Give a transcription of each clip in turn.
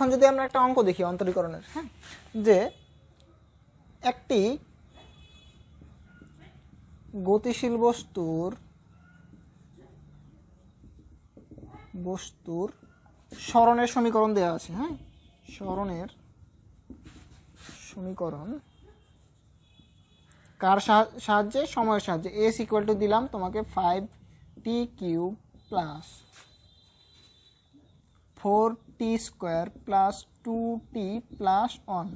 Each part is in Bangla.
এখন যদি আমরা একটা অঙ্ক দেখি অন্তরীকরণের হ্যাঁ যে একটি গতিশীল বস্তুর বস্তুর স্মরণের সমীকরণ দেওয়া আছে হ্যাঁ স্মরণের সমীকরণ কার সাহায্যে সময়ের সাহায্যে এস ইকুয়াল টু দিলাম তোমাকে five t cube plus four t square plus two t plus one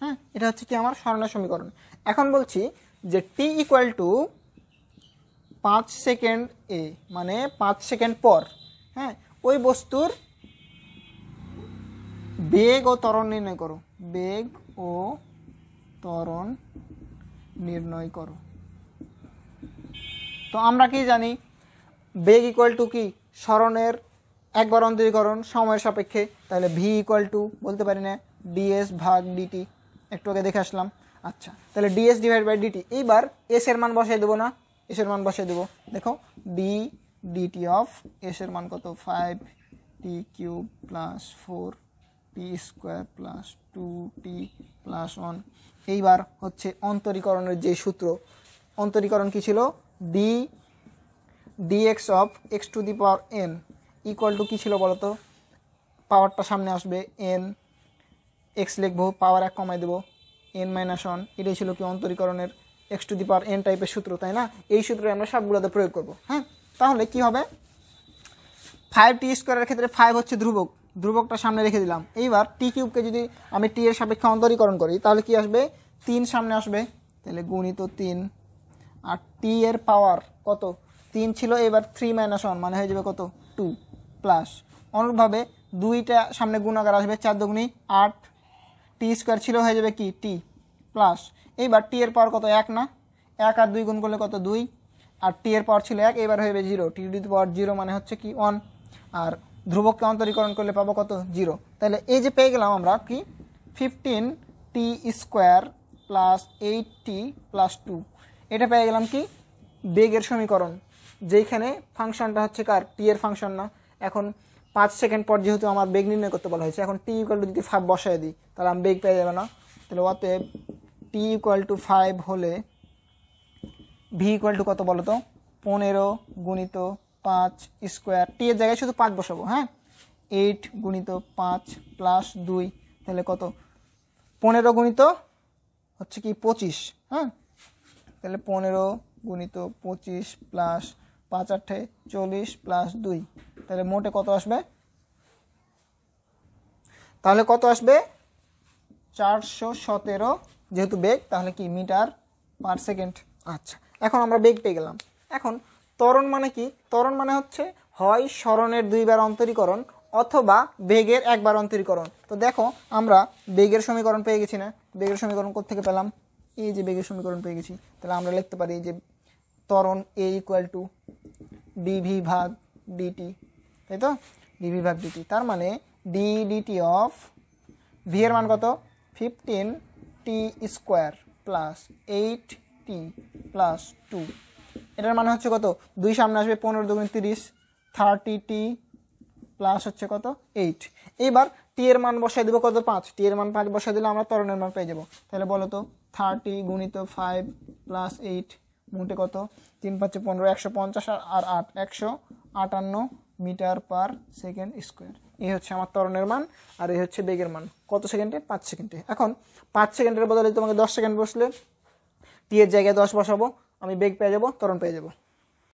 হ্যাঁ এটা হচ্ছে কি আমার সরণের সমীকরণ এখন বলছি যে টি ইকুয়াল টু পাঁচ সেকেন্ড এ মানে পাঁচ সেকেন্ড পর হ্যাঁ ওই বস্তুর বেগ ও ত্বরণ নির্ণয় করো বেগ ও ত্বরণ নির্ণয় করো তো আমরা কি জানি বেগ ইকুয়াল টু কি স্মরণের একবার অন্তরীকরণ সময়ের সাপেক্ষে তাহলে ভি ইকুয়াল টু বলতে পারি না ডিএস ভাগ ডিটি একটু আগে দেখে আসলাম আচ্ছা তাহলে ডিএস ডিভাইড বাই ডিটি এইবার এস এর মান বসিয়ে দেবো না এস এর মান বসিয়ে দেবো দেখো ডি ডিটি অফ এস এর মান কত five t cube plus four t square plus two t plus one এইবার হচ্ছে অন্তরীকরণের যে সূত্র অন্তরীকরণ কী ছিল d d x of x to the power n equal to কী ছিল বলতো পাওয়ারটা সামনে আসবে এন এক্স লিখবো পাওয়ার এক কমাই দেবো এন মাইনাস ওয়ান এটাই ছিল কি অন্তরীকরণের x to the power n টাইপের সূত্র তাই না এই সূত্রে আমরা সবগুলোতে প্রয়োগ করব হ্যাঁ তাহলে কি হবে ফাইভ টি স্কোয়ারের ক্ষেত্রে ফাইভ হচ্ছে ধ্রুবক ধ্রুবকটা সামনে রেখে দিলাম এইবার টি কিউবকে যদি আমি টি এর সাপেক্ষে অন্তরীকরণ করি তাহলে কি আসবে তিন সামনে আসবে তাহলে গুণিত তিন আর টি এর পাওয়ার কত তিন ছিল এবার থ্রি মাইনাস ওয়ান মানে হয়ে যাবে কত টু প্লাস অনুরূপভাবে দুইটা সামনে গুণাকার আসবে চার দুগুনি আট টি স্কোয়ার ছিল হয়ে যাবে কি টি প্লাস এইবার টি এর পাওয়ার কত এক না এক আর দুই গুণ করলে কত দুই আর টি এর পাওয়ার ছিল এক এবার হয়ে যাবে zero t to power zero মানে হচ্ছে কি ওয়ান আর ধ্রুবককে অন্তরীকরণ করলে পাবো কত জিরো তাহলে এই যে পেয়ে গেলাম আমরা কি fifteen t square plus eight t plus two এটা পেয়ে গেলাম কি বেগের সমীকরণ যেইখানে ফাংশনটা হচ্ছে কার টি এর ফাংশন না এখন পাঁচ সেকেন্ড পর যেহেতু আমার বেগ নির্ণয় করতে বলা হয়েছে এখন টি ইকুয়াল টু যদি ফাইভ বসায় দিই তাহলে আমি বেগ পেয়ে যাবে না তাহলে অতএব টি ইকুয়াল টু ফাইভ হলে ভি ইকুয়াল টু কত বলো তো পনেরো গুণিত পাঁচ স্কোয়ার টি এর জায়গায় শুধু পাঁচ বসাবো হ্যাঁ এইট গুণিত পাঁচ প্লাস দুই তাহলে কত পনেরো গুণিত হচ্ছে কি পঁচিশ হ্যাঁ তাহলে পনেরো গুণিত পঁচিশ প্লাস পাঁচ আটে চল্লিশ প্লাস দুই তাহলে মোটে কত আসবে তাহলে কত আসবে চারশো সতেরো যেহেতু বেগ তাহলে কি মিটার পার সেকেন্ড আচ্ছা এখন আমরা বেগ পেয়ে গেলাম এখন তরণ মানে কি তরণ মানে হচ্ছে হয় স্মরণের দুইবার অন্তরীকরণ অথবা বেগের একবার অন্তরীকরণ তো দেখো আমরা বেগের সমীকরণ পেয়ে গেছি না বেগের সমীকরণ থেকে পেলাম এই যে বেগের সমীকরণ পেয়ে গেছি তাহলে আমরা লিখতে পারি যে তরণ এ ইকুয়াল টু ডিভি ভাগ ডিটি তাই তো ডিভি ভাগ ডিটি তার মানে ডি ডিটি অফ ভি এর মান কত fifteen t square plus eight t plus two এটার মানে হচ্ছে কত দুই সামনে আসবে পনেরো দুগুণ তিরিশ থার্টি টি প্লাস হচ্ছে কত এইট এইবার টি এর মান বসাই দেবো কত পাঁচ টি এর মান পাঁচ বসাই দিলে আমরা তরণের মান পেয়ে যাবো তাহলে বলো তো থার্টি গুণিত ফাইভ প্লাস এইট মোটে কত তিন পাঁচে পনেরো একশো পঞ্চাশ আর আট একশো আটান্ন মিটার পার সেকেন্ড স্কোয়ার এই হচ্ছে আমার তরণের মান আর এই হচ্ছে বেগের মান কত সেকেন্ডে পাঁচ সেকেন্ডে এখন পাঁচ সেকেন্ডের বদলে তোমাকে দশ সেকেন্ড বসলে টিয়ের জায়গায় দশ বসাবো আমি বেগ পেয়ে যাবো ত্বরণ পেয়ে যাবো